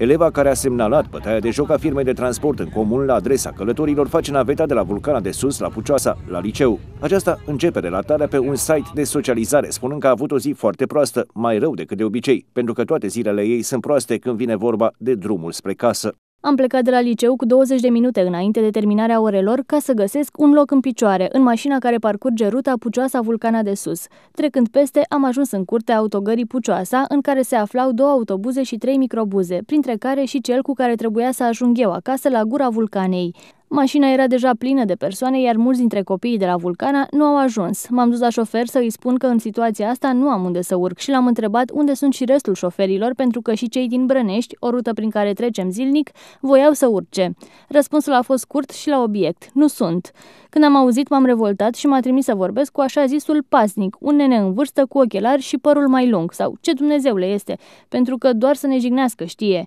Eleva care a semnalat bătaia de joc a firmei de transport în comun la adresa călătorilor face naveta de la Vulcana de Sus la Pucioasa, la liceu. Aceasta începe relatarea pe un site de socializare, spunând că a avut o zi foarte proastă, mai rău decât de obicei, pentru că toate zilele ei sunt proaste când vine vorba de drumul spre casă. Am plecat de la liceu cu 20 de minute înainte de terminarea orelor ca să găsesc un loc în picioare, în mașina care parcurge ruta Pucioasa Vulcana de Sus. Trecând peste, am ajuns în curtea autogării Pucioasa, în care se aflau două autobuze și trei microbuze, printre care și cel cu care trebuia să ajung eu acasă la gura vulcanei. Mașina era deja plină de persoane, iar mulți dintre copiii de la Vulcana nu au ajuns. M-am dus la șofer să îi spun că în situația asta nu am unde să urc și l-am întrebat unde sunt și restul șoferilor, pentru că și cei din Brănești, o rută prin care trecem zilnic, voiau să urce. Răspunsul a fost scurt și la obiect. Nu sunt. Când am auzit, m-am revoltat și m-a trimis să vorbesc cu așa zisul pasnic, un nene în vârstă cu ochelari și părul mai lung, sau ce Dumnezeule este, pentru că doar să ne jignească știe.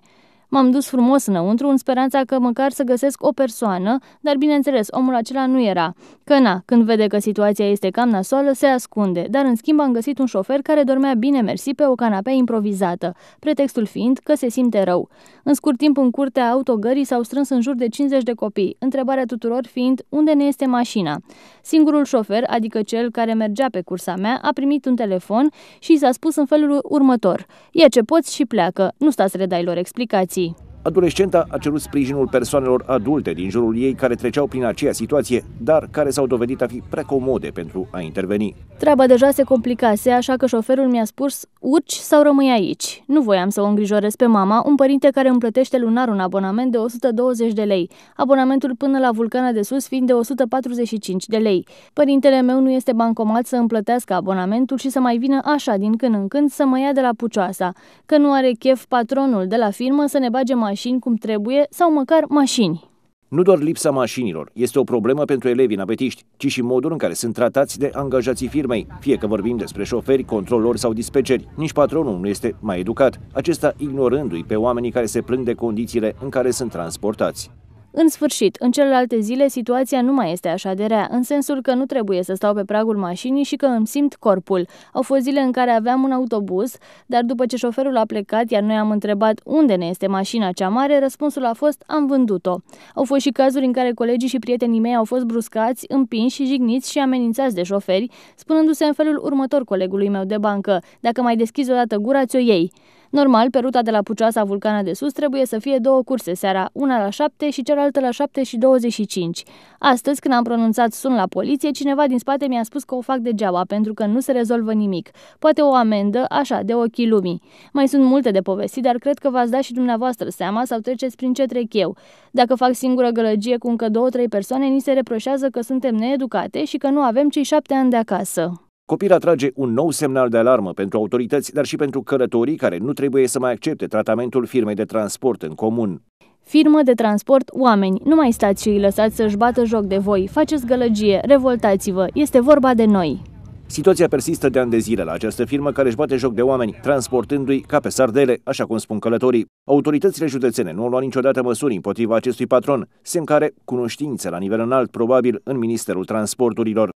M-am dus frumos înăuntru în speranța că măcar să găsesc o persoană, dar bineînțeles, omul acela nu era. Că na, când vede că situația este cam nasoală, se ascunde, dar în schimb am găsit un șofer care dormea bine mersi pe o canapea improvizată, pretextul fiind că se simte rău. În scurt timp în curtea autogării s-au strâns în jur de 50 de copii, întrebarea tuturor fiind unde ne este mașina. Singurul șofer, adică cel care mergea pe cursa mea, a primit un telefon și s-a spus în felul următor. Ia ce poți și pleacă, nu stați să redai lor explicații. G. Adolescenta a cerut sprijinul persoanelor adulte din jurul ei care treceau prin aceea situație, dar care s-au dovedit a fi precomode pentru a interveni. Treaba deja se complicase, așa că șoferul mi-a spus, urci sau rămâi aici. Nu voiam să o îngrijorez pe mama, un părinte care îmi plătește lunar un abonament de 120 de lei, abonamentul până la Vulcana de Sus fiind de 145 de lei. Părintele meu nu este bancomat să îmi plătească abonamentul și să mai vină așa din când în când să mă ia de la pucioasa, că nu are chef patronul de la firmă să ne bage mașina mașini cum trebuie sau măcar mașini. Nu doar lipsa mașinilor este o problemă pentru elevii napetiști, ci și modul în care sunt tratați de angajații firmei, fie că vorbim despre șoferi, controlori sau dispeceri. Nici patronul nu este mai educat, acesta ignorându-i pe oamenii care se plâng de condițiile în care sunt transportați. În sfârșit, în celelalte zile situația nu mai este așa de rea, în sensul că nu trebuie să stau pe pragul mașinii și că îmi simt corpul. Au fost zile în care aveam un autobuz, dar după ce șoferul a plecat, iar noi am întrebat unde ne este mașina cea mare, răspunsul a fost am vândut-o. Au fost și cazuri în care colegii și prietenii mei au fost bruscați, împinși, jigniți și amenințați de șoferi, spunându-se în felul următor colegului meu de bancă, dacă mai deschizi odată gura, ți-o iei. Normal, pe ruta de la Pucioasa Vulcana de Sus trebuie să fie două curse seara, una la 7 și cealaltă la 7 și 25. Astăzi, când am pronunțat sun la poliție, cineva din spate mi-a spus că o fac degeaba, pentru că nu se rezolvă nimic. Poate o amendă, așa, de ochii lumii. Mai sunt multe de povesti, dar cred că v-ați dat și dumneavoastră seama sau treceți prin ce trec eu. Dacă fac singură gălăgie cu încă două-trei persoane, ni se reproșează că suntem needucate și că nu avem cei șapte ani de acasă. Copil trage un nou semnal de alarmă pentru autorități, dar și pentru călătorii care nu trebuie să mai accepte tratamentul firmei de transport în comun. Firmă de transport, oameni, nu mai stați și îi lăsați să-și bată joc de voi, faceți gălăgie, revoltați-vă, este vorba de noi. Situația persistă de ani de zile la această firmă care își bate joc de oameni, transportându-i ca pe sardele, așa cum spun călătorii. Autoritățile județene nu au luat niciodată măsuri împotriva acestui patron, semn care, cunoștințe la nivel înalt, probabil, în Ministerul Transporturilor.